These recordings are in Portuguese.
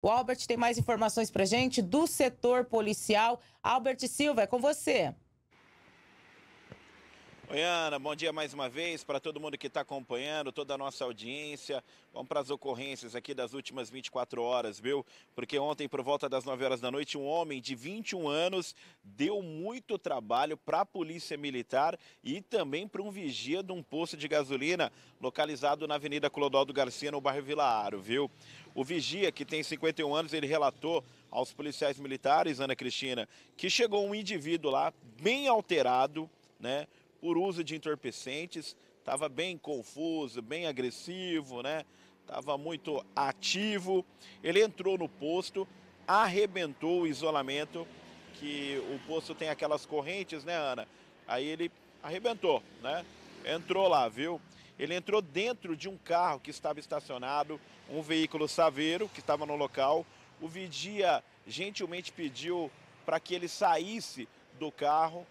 O Albert tem mais informações para gente do setor policial. Albert Silva, é com você. Oi, Ana, bom dia mais uma vez para todo mundo que está acompanhando, toda a nossa audiência. Vamos para as ocorrências aqui das últimas 24 horas, viu? Porque ontem, por volta das 9 horas da noite, um homem de 21 anos deu muito trabalho para a Polícia Militar e também para um vigia de um posto de gasolina localizado na Avenida Clodoaldo Garcia, no bairro Vila Aro, viu? O vigia, que tem 51 anos, ele relatou aos policiais militares, Ana Cristina, que chegou um indivíduo lá, bem alterado, né? por uso de entorpecentes, estava bem confuso, bem agressivo, né? Estava muito ativo. Ele entrou no posto, arrebentou o isolamento, que o posto tem aquelas correntes, né, Ana? Aí ele arrebentou, né? Entrou lá, viu? Ele entrou dentro de um carro que estava estacionado, um veículo saveiro que estava no local. O vigia gentilmente pediu para que ele saísse do carro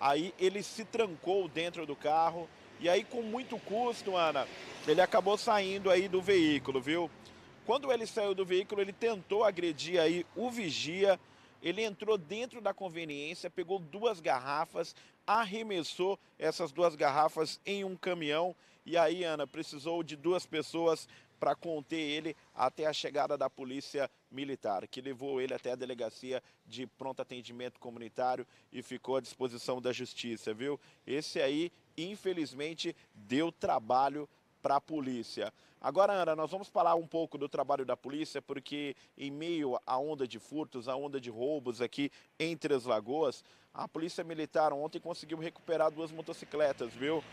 Aí ele se trancou dentro do carro e aí com muito custo, Ana, ele acabou saindo aí do veículo, viu? Quando ele saiu do veículo, ele tentou agredir aí o vigia. Ele entrou dentro da conveniência, pegou duas garrafas, arremessou essas duas garrafas em um caminhão e aí, Ana, precisou de duas pessoas para conter ele até a chegada da polícia militar, que levou ele até a delegacia de pronto atendimento comunitário e ficou à disposição da justiça, viu? Esse aí, infelizmente, deu trabalho para a polícia. Agora, Ana, nós vamos falar um pouco do trabalho da polícia, porque em meio à onda de furtos, à onda de roubos aqui entre as lagoas, a polícia militar ontem conseguiu recuperar duas motocicletas, viu?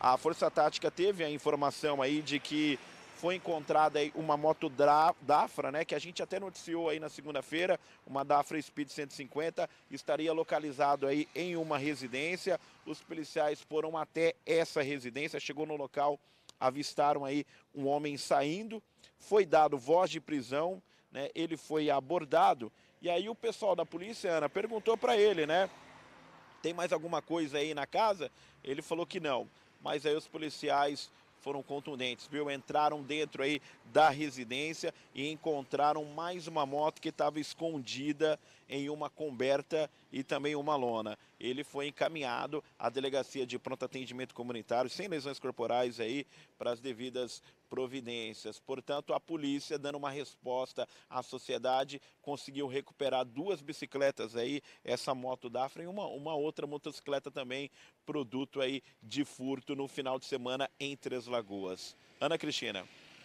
A Força Tática teve a informação aí de que foi encontrada aí uma moto Dra, Dafra, né, que a gente até noticiou aí na segunda-feira, uma Dafra Speed 150, estaria localizado aí em uma residência. Os policiais foram até essa residência, chegou no local, avistaram aí um homem saindo, foi dado voz de prisão, né, ele foi abordado e aí o pessoal da polícia, Ana, perguntou para ele, né, tem mais alguma coisa aí na casa? Ele falou que não. Mas aí os policiais foram contundentes, viu? Entraram dentro aí da residência e encontraram mais uma moto que estava escondida em uma coberta e também uma lona. Ele foi encaminhado à delegacia de pronto atendimento comunitário, sem lesões corporais aí, para as devidas providências. Portanto, a polícia, dando uma resposta à sociedade, conseguiu recuperar duas bicicletas aí, essa moto da Afra e uma, uma outra motocicleta também, produto aí de furto no final de semana em Três Lagoas. Ana Cristina.